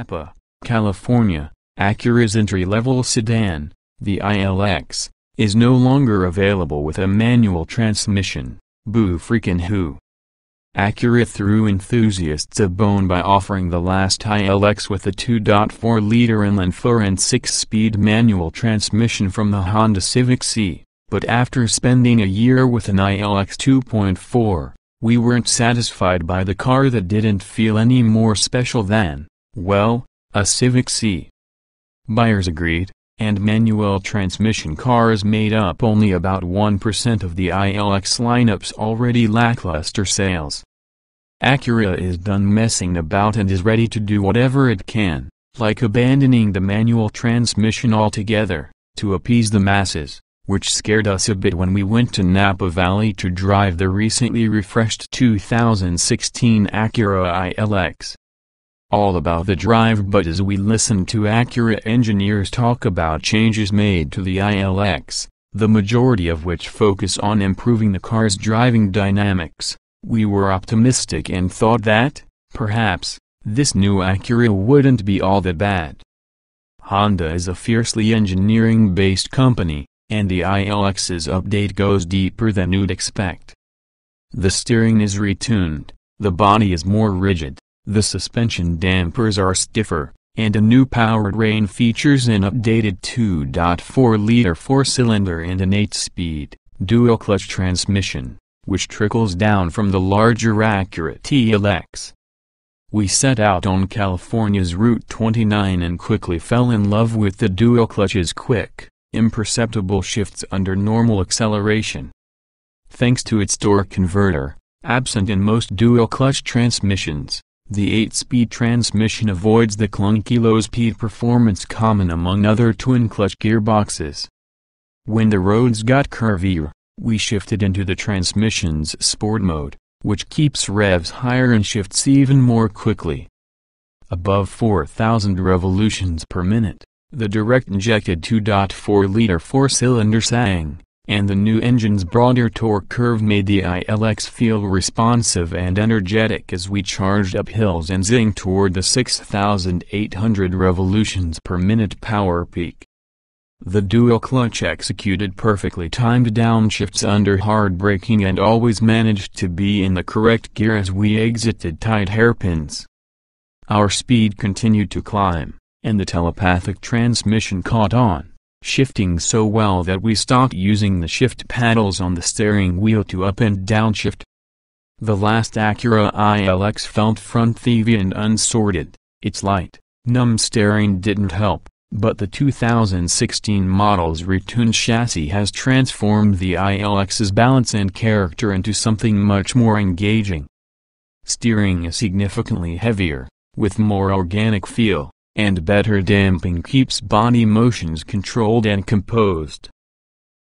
Napa, California, Acura's entry-level sedan, the ILX, is no longer available with a manual transmission, boo freaking who. Acura threw enthusiasts a bone by offering the last ILX with a 2.4-liter inline 4 and 6-speed manual transmission from the Honda Civic C, but after spending a year with an ILX 2.4, we weren't satisfied by the car that didn't feel any more special than well, a Civic C. Buyers agreed, and manual transmission cars made up only about 1% of the ILX lineup's already lackluster sales. Acura is done messing about and is ready to do whatever it can, like abandoning the manual transmission altogether, to appease the masses, which scared us a bit when we went to Napa Valley to drive the recently refreshed 2016 Acura ILX all about the drive but as we listen to Acura engineers talk about changes made to the ILX, the majority of which focus on improving the car's driving dynamics, we were optimistic and thought that, perhaps, this new Acura wouldn't be all that bad. Honda is a fiercely engineering-based company, and the ILX's update goes deeper than you'd expect. The steering is retuned, the body is more rigid, the suspension dampers are stiffer, and a new powered rain features an updated 2.4-liter four-cylinder and an 8-speed, dual-clutch transmission, which trickles down from the larger Acura TLX. We set out on California's Route 29 and quickly fell in love with the dual clutch's quick, imperceptible shifts under normal acceleration. Thanks to its torque converter, absent in most dual clutch transmissions, the 8-speed transmission avoids the clunky low-speed performance common among other twin-clutch gearboxes. When the roads got curvier, we shifted into the transmission's sport mode, which keeps revs higher and shifts even more quickly. Above 4,000 revolutions per minute, the direct-injected 2.4-liter four-cylinder sang and the new engine's broader torque curve made the ILX feel responsive and energetic as we charged up hills and zinged toward the 6,800 revolutions per minute power peak. The dual clutch executed perfectly timed downshifts under hard braking and always managed to be in the correct gear as we exited tight hairpins. Our speed continued to climb, and the telepathic transmission caught on shifting so well that we stopped using the shift paddles on the steering wheel to up and downshift. The last Acura ILX felt front thievy and unsorted, its light, numb steering didn't help, but the 2016 model's retuned chassis has transformed the ILX's balance and character into something much more engaging. Steering is significantly heavier, with more organic feel and better damping keeps body motions controlled and composed.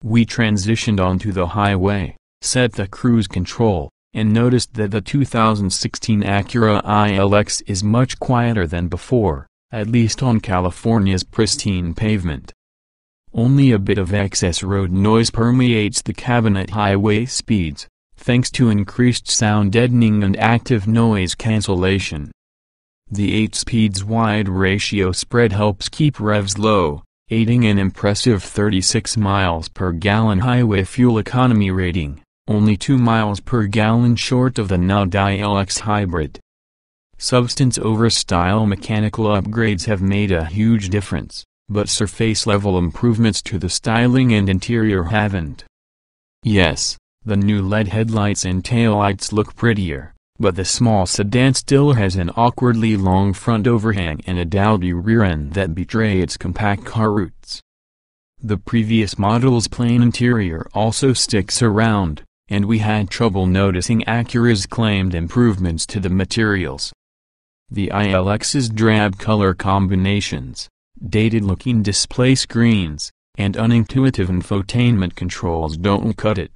We transitioned onto the highway, set the cruise control, and noticed that the 2016 Acura ILX is much quieter than before, at least on California's pristine pavement. Only a bit of excess road noise permeates the cabin at highway speeds, thanks to increased sound deadening and active noise cancellation. The 8-speed's wide ratio spread helps keep revs low, aiding an impressive 36 miles per gallon highway fuel economy rating, only 2 miles per gallon short of the Nudai LX hybrid. Substance over style mechanical upgrades have made a huge difference, but surface level improvements to the styling and interior haven't. Yes, the new LED headlights and taillights look prettier, but the small sedan still has an awkwardly long front overhang and a dowdy rear end that betray its compact car roots. The previous model's plain interior also sticks around, and we had trouble noticing Acura's claimed improvements to the materials. The ILX's drab color combinations, dated-looking display screens, and unintuitive infotainment controls don't cut it.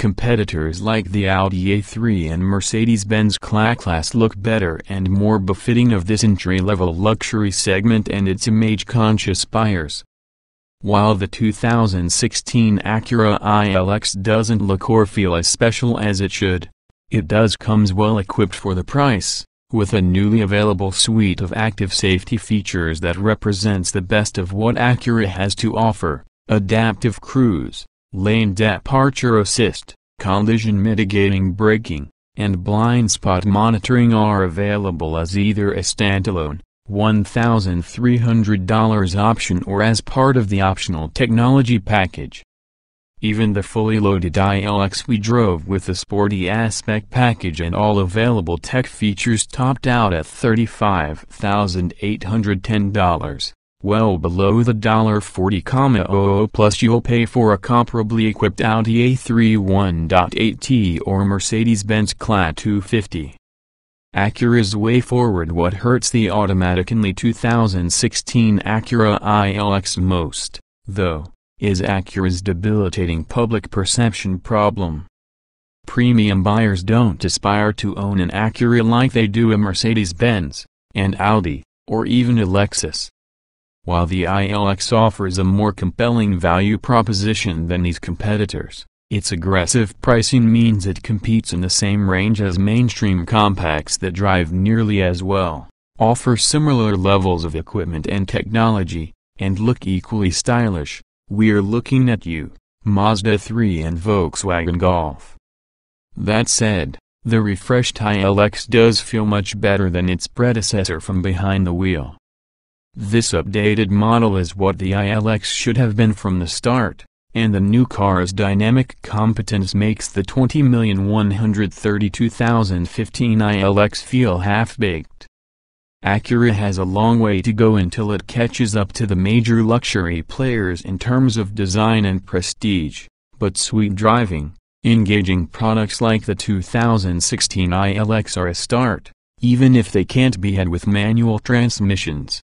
Competitors like the Audi A3 and Mercedes-Benz Class look better and more befitting of this entry-level luxury segment and its image-conscious buyers. While the 2016 Acura ILX doesn't look or feel as special as it should, it does comes well equipped for the price, with a newly available suite of active safety features that represents the best of what Acura has to offer, adaptive cruise, lane departure assist, collision mitigating braking, and blind spot monitoring are available as either a standalone, $1,300 option or as part of the optional technology package. Even the fully loaded ILX we drove with the sporty aspect package and all available tech features topped out at $35,810 well below the $40.00 plus you'll pay for a comparably equipped Audi A3 1.8T or Mercedes-Benz CLA 250. Acura's way forward what hurts the automatic only 2016 Acura ILX most, though, is Acura's debilitating public perception problem. Premium buyers don't aspire to own an Acura like they do a Mercedes-Benz, an Audi, or even a Lexus while the ILX offers a more compelling value proposition than these competitors. Its aggressive pricing means it competes in the same range as mainstream compacts that drive nearly as well, offer similar levels of equipment and technology, and look equally stylish. We're looking at you, Mazda 3 and Volkswagen Golf. That said, the refreshed ILX does feel much better than its predecessor from behind the wheel. This updated model is what the ILX should have been from the start, and the new car's dynamic competence makes the 20,132,015 ILX feel half-baked. Acura has a long way to go until it catches up to the major luxury players in terms of design and prestige, but sweet driving, engaging products like the 2016 ILX are a start, even if they can't be had with manual transmissions.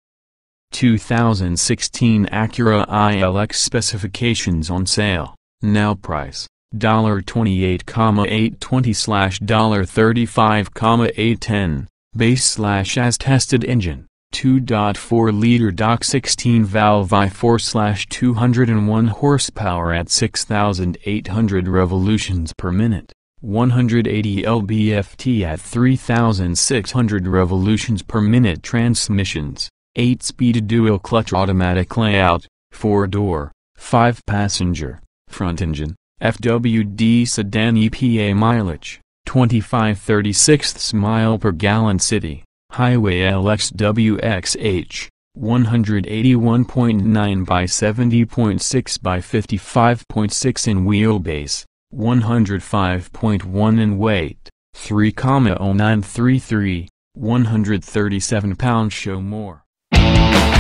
2016 Acura ILX specifications on sale, now price, $28,820 $35,810, base slash as tested engine, 2.4 liter DOC 16 valve i4 slash 201 horsepower at 6,800 revolutions per minute. 180 lbft at 3600 revolutions per minute transmissions 8-speed dual-clutch automatic layout, 4-door, 5-passenger, front engine, FWD sedan EPA mileage, 2536 mile per gallon city, highway LXWXH, 181.9 by 70.6 by 55.6 in wheelbase, 105.1 in weight, 3,0933, 137 pounds show more. Thank